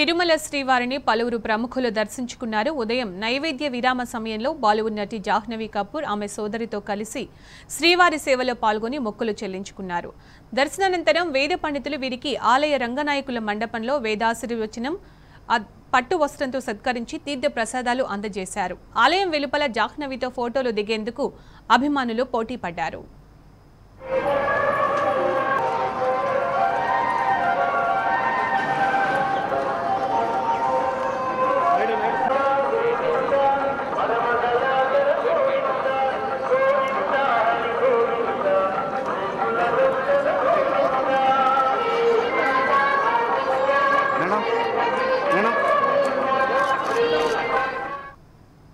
తిరుమల శ్రీవారిని పలువురు ప్రముఖులు దర్శించుకున్నారు ఉదయం నైవేద్య విరామ సమయంలో బాలీవుడ్ నటి జాహ్నవి కపూర్ ఆమె సోదరితో కలిసి శ్రీవారి సేవలో పాల్గొని మొక్కులు చెల్లించుకున్నారు దర్శనానంతరం వేద పండితులు వీరికి ఆలయ రంగనాయకుల మండపంలో వేదాశీర్వచనం పట్టు వస్త్రంతో సత్కరించి తీర్థ ప్రసాదాలు అందజేశారు ఆలయం వెలుపల జాహ్నవితో ఫోటోలు దిగేందుకు అభిమానులు పోటీ పడ్డారు